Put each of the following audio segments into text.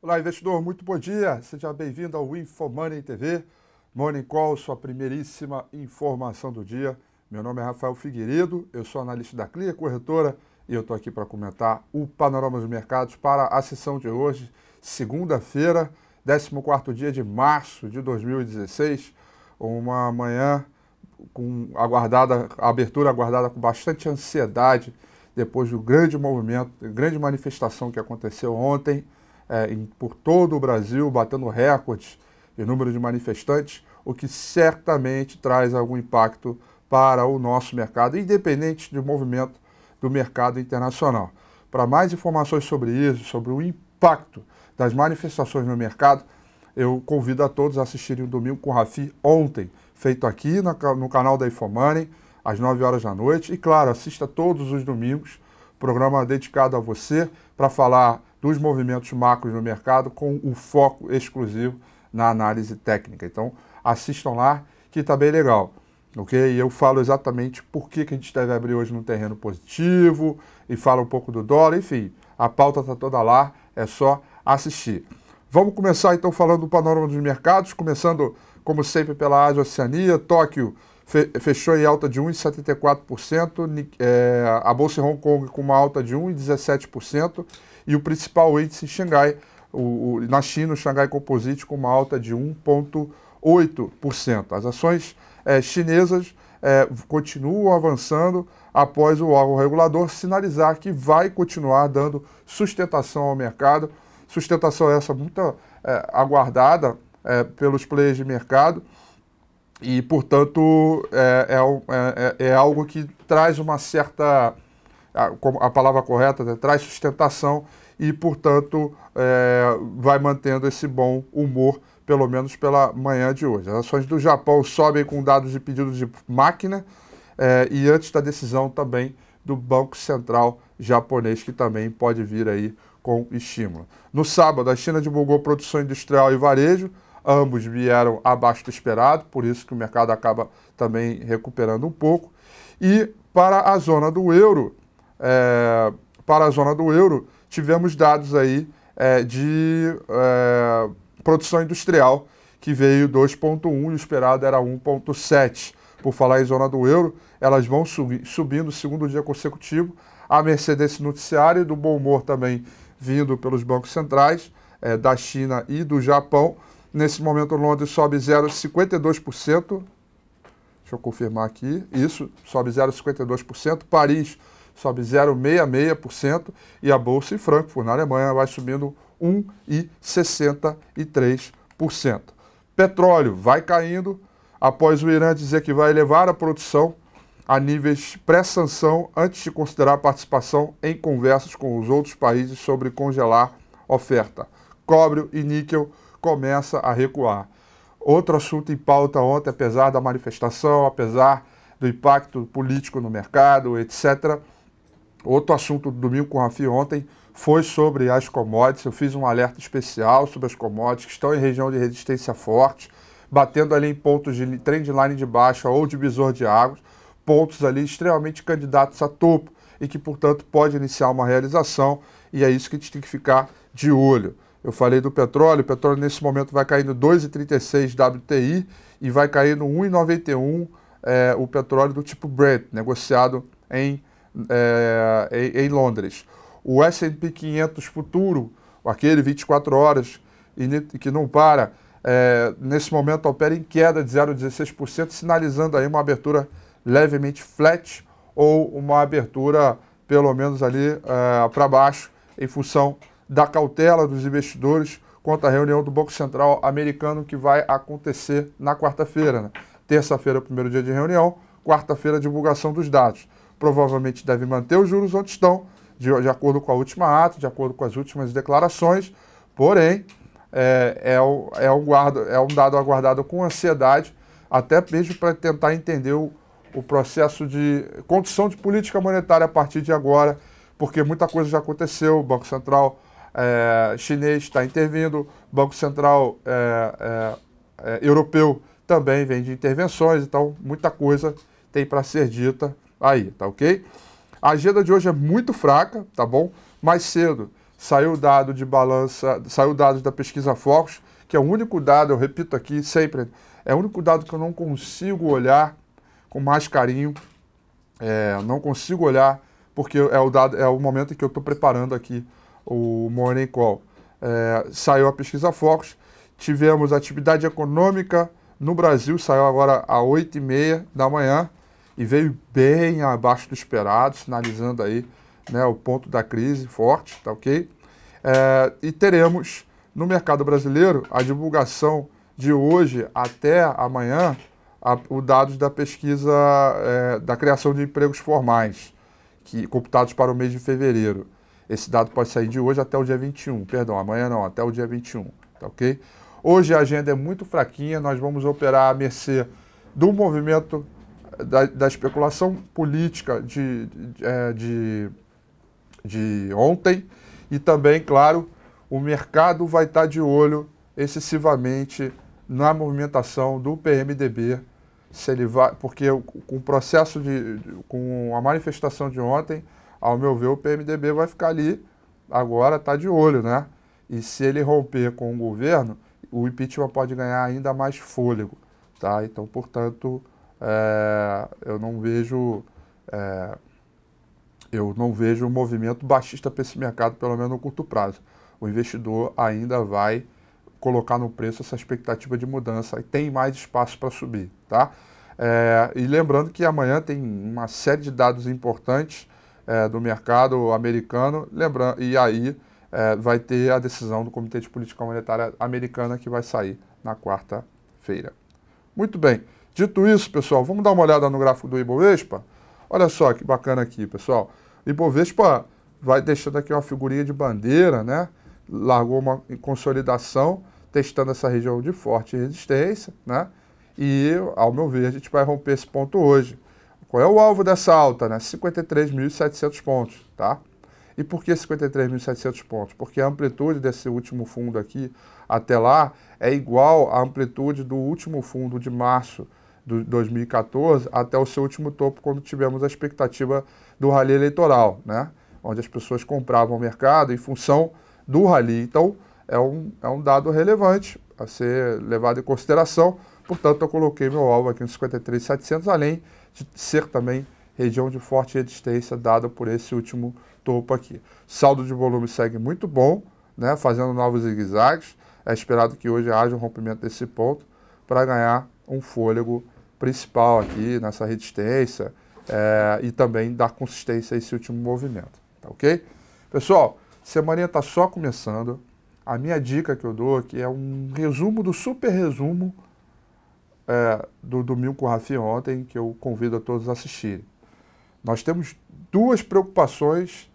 Olá, investidor, muito bom dia. Seja bem-vindo ao InfoMoney TV. Morning Call, sua primeiríssima informação do dia. Meu nome é Rafael Figueiredo, eu sou analista da Clia Corretora e eu estou aqui para comentar o panorama dos mercados para a sessão de hoje, segunda-feira, 14º dia de março de 2016. Uma manhã com aguardada, abertura aguardada com bastante ansiedade depois do grande movimento, grande manifestação que aconteceu ontem é, em, por todo o Brasil, batendo recordes em número de manifestantes, o que certamente traz algum impacto para o nosso mercado, independente do movimento do mercado internacional. Para mais informações sobre isso, sobre o impacto das manifestações no mercado, eu convido a todos a assistirem o Domingo com o Rafi ontem, feito aqui no canal da Infomoney, às 9 horas da noite. E claro, assista todos os domingos, programa dedicado a você, para falar dos movimentos macros no mercado com o foco exclusivo na análise técnica. Então, assistam lá, que está bem legal. Ok? E eu falo exatamente por que, que a gente deve abrir hoje num terreno positivo, e falo um pouco do dólar, enfim, a pauta está toda lá, é só assistir. Vamos começar então falando do panorama dos mercados, começando, como sempre, pela Ásia Oceania. Tóquio fechou em alta de 1,74%, é, a Bolsa de Hong Kong com uma alta de 1,17%, e o principal índice em Xangai, o, o, na China, o Xangai Composite, com uma alta de 1,8%. As ações é, chinesas é, continuam avançando após o órgão regulador sinalizar que vai continuar dando sustentação ao mercado, sustentação essa muito é, aguardada pelos players de mercado e, portanto, é é, é, é algo que traz uma certa a, a palavra correta, né? traz sustentação e, portanto, é, vai mantendo esse bom humor, pelo menos pela manhã de hoje. As ações do Japão sobem com dados de pedidos de máquina é, e antes da decisão também do Banco Central japonês, que também pode vir aí com estímulo. No sábado, a China divulgou produção industrial e varejo, ambos vieram abaixo do esperado, por isso que o mercado acaba também recuperando um pouco. E para a zona do euro, é, para a zona do euro, tivemos dados aí é, de é, produção industrial que veio 2,1 e o esperado era 1,7. Por falar em zona do euro, elas vão subi subindo segundo dia consecutivo. A Mercedes noticiário do bom humor também vindo pelos bancos centrais é, da China e do Japão. Nesse momento, Londres sobe 0,52%. Deixa eu confirmar aqui. Isso, sobe 0,52%. Paris sobe 0,66% e a bolsa em Frankfurt, na Alemanha, vai subindo 1,63%. Petróleo vai caindo após o Irã dizer que vai elevar a produção a níveis pré-sanção antes de considerar a participação em conversas com os outros países sobre congelar oferta. Cobre e níquel começa a recuar. Outro assunto em pauta ontem, apesar da manifestação, apesar do impacto político no mercado, etc., Outro assunto do domingo com o Rafi ontem foi sobre as commodities. Eu fiz um alerta especial sobre as commodities que estão em região de resistência forte, batendo ali em pontos de trend line de baixa ou divisor de águas, pontos ali extremamente candidatos a topo e que, portanto, pode iniciar uma realização e é isso que a gente tem que ficar de olho. Eu falei do petróleo, o petróleo nesse momento vai caindo 2,36 WTI e vai caindo 1,91 é, o petróleo do tipo Brent, negociado em é, em, em Londres. O S&P 500 futuro, aquele 24 horas que não para, é, nesse momento opera em queda de 0,16%, sinalizando aí uma abertura levemente flat ou uma abertura pelo menos ali é, para baixo, em função da cautela dos investidores quanto à reunião do Banco Central americano que vai acontecer na quarta-feira. Né? Terça-feira, é primeiro dia de reunião, quarta-feira, divulgação dos dados provavelmente deve manter os juros onde estão, de, de acordo com a última ata, de acordo com as últimas declarações, porém, é, é, o, é, um, guardo, é um dado aguardado com ansiedade, até mesmo para tentar entender o, o processo de condição de política monetária a partir de agora, porque muita coisa já aconteceu, o Banco Central é, chinês está intervindo, o Banco Central é, é, é, europeu também vem de intervenções, então muita coisa tem para ser dita aí, tá ok? A agenda de hoje é muito fraca, tá bom? Mais cedo saiu o dado de balança, saiu dado da pesquisa Focus, que é o único dado, eu repito aqui sempre, é o único dado que eu não consigo olhar com mais carinho, é, não consigo olhar porque é o dado, é o momento em que eu estou preparando aqui o Morning Call. É, saiu a pesquisa Focus, tivemos atividade econômica no Brasil, saiu agora às 8h30 da manhã, e veio bem abaixo do esperado, sinalizando aí né, o ponto da crise forte, tá ok? É, e teremos no mercado brasileiro a divulgação de hoje até amanhã a, o dados da pesquisa é, da criação de empregos formais, que computados para o mês de fevereiro. Esse dado pode sair de hoje até o dia 21, perdão, amanhã não, até o dia 21, tá ok? Hoje a agenda é muito fraquinha, nós vamos operar à mercê do movimento da, da especulação política de, de, é, de, de ontem e também, claro, o mercado vai estar de olho excessivamente na movimentação do PMDB, se ele vai, porque com o processo de, com a manifestação de ontem, ao meu ver, o PMDB vai ficar ali agora está de olho, né? E se ele romper com o governo, o impeachment pode ganhar ainda mais fôlego, tá? Então, portanto, é, eu não vejo é, eu não vejo um movimento baixista para esse mercado, pelo menos no curto prazo. O investidor ainda vai colocar no preço essa expectativa de mudança e tem mais espaço para subir, tá? É, e lembrando que amanhã tem uma série de dados importantes é, do mercado americano, lembrando, e aí é, vai ter a decisão do Comitê de Política Monetária Americana que vai sair na quarta-feira. Muito bem. Dito isso, pessoal, vamos dar uma olhada no gráfico do Ibovespa? Olha só que bacana aqui, pessoal. O Ibovespa vai deixando aqui uma figurinha de bandeira, né? Largou uma consolidação, testando essa região de forte resistência, né? E, ao meu ver, a gente vai romper esse ponto hoje. Qual é o alvo dessa alta, né? 53.700 pontos, tá? E por que 53.700 pontos? Porque a amplitude desse último fundo aqui até lá é igual à amplitude do último fundo de março de 2014 até o seu último topo, quando tivemos a expectativa do rally eleitoral, né? onde as pessoas compravam o mercado em função do rally. Então, é um, é um dado relevante a ser levado em consideração. Portanto, eu coloquei meu alvo aqui no 53,700, além de ser também região de forte resistência dada por esse último topo aqui. Saldo de volume segue muito bom, né, fazendo novos zigue-zagues. É esperado que hoje haja um rompimento desse ponto para ganhar um fôlego principal aqui nessa resistência é, e também dar consistência a esse último movimento, tá ok? Pessoal, semana está só começando. A minha dica que eu dou aqui é um resumo do super resumo é, do Domingo com o Rafi ontem, que eu convido a todos a assistirem. Nós temos duas preocupações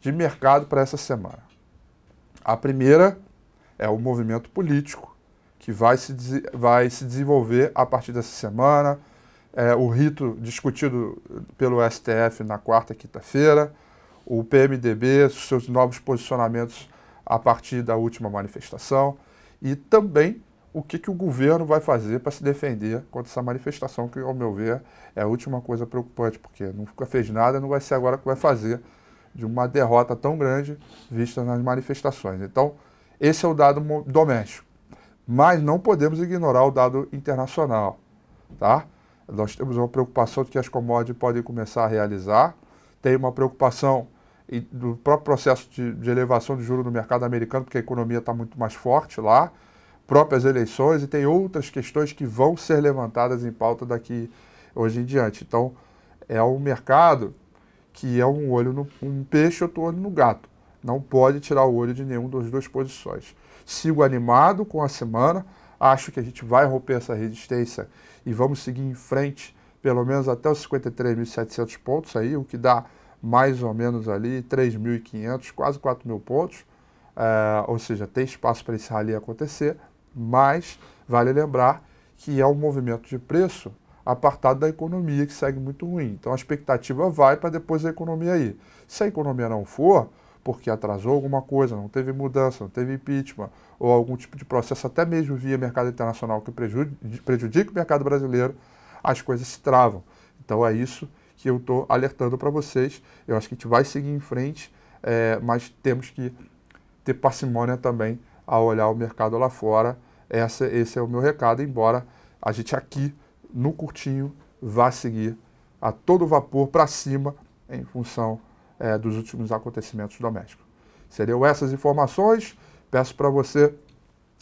de mercado para essa semana. A primeira é o movimento político que vai se, vai se desenvolver a partir dessa semana. É, o rito discutido pelo STF na quarta e quinta-feira, o PMDB, seus novos posicionamentos a partir da última manifestação e também o que, que o governo vai fazer para se defender contra essa manifestação, que, ao meu ver, é a última coisa preocupante, porque nunca fez nada, não vai ser agora que vai fazer de uma derrota tão grande vista nas manifestações. Então, esse é o dado doméstico. Mas não podemos ignorar o dado internacional, tá? Nós temos uma preocupação de que as commodities podem começar a realizar, tem uma preocupação do próprio processo de, de elevação de juros no mercado americano, porque a economia está muito mais forte lá, próprias eleições e tem outras questões que vão ser levantadas em pauta daqui hoje em diante. Então, é um mercado que é um olho no um peixe, outro olho no gato. Não pode tirar o olho de nenhum das duas posições. Sigo animado com a semana, acho que a gente vai romper essa resistência e vamos seguir em frente pelo menos até os 53.700 pontos aí, o que dá mais ou menos ali 3.500, quase 4.000 pontos. É, ou seja, tem espaço para esse rally acontecer, mas vale lembrar que é um movimento de preço apartado da economia que segue muito ruim. Então a expectativa vai para depois a economia aí. Se a economia não for, porque atrasou alguma coisa, não teve mudança, não teve impeachment, ou algum tipo de processo, até mesmo via mercado internacional, que prejudica o mercado brasileiro, as coisas se travam. Então é isso que eu estou alertando para vocês. Eu acho que a gente vai seguir em frente, é, mas temos que ter parcimônia também ao olhar o mercado lá fora. Essa, esse é o meu recado, embora a gente aqui no curtinho vá seguir a todo vapor para cima em função é, dos últimos acontecimentos domésticos. Seriam essas informações. Peço para você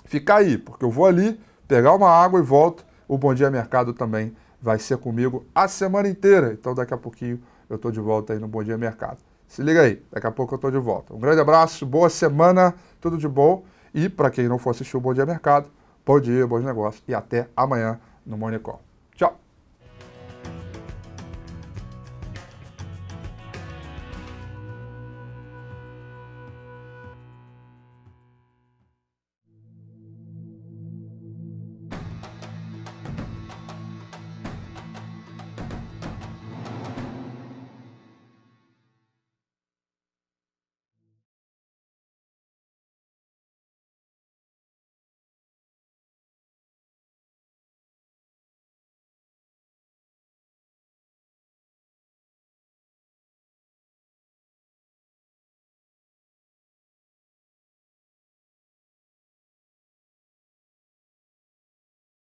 ficar aí, porque eu vou ali pegar uma água e volto. O Bom Dia Mercado também vai ser comigo a semana inteira. Então daqui a pouquinho eu estou de volta aí no Bom Dia Mercado. Se liga aí, daqui a pouco eu estou de volta. Um grande abraço, boa semana, tudo de bom. E para quem não for assistir o Bom Dia Mercado, bom dia, bons negócios e até amanhã no Monicol.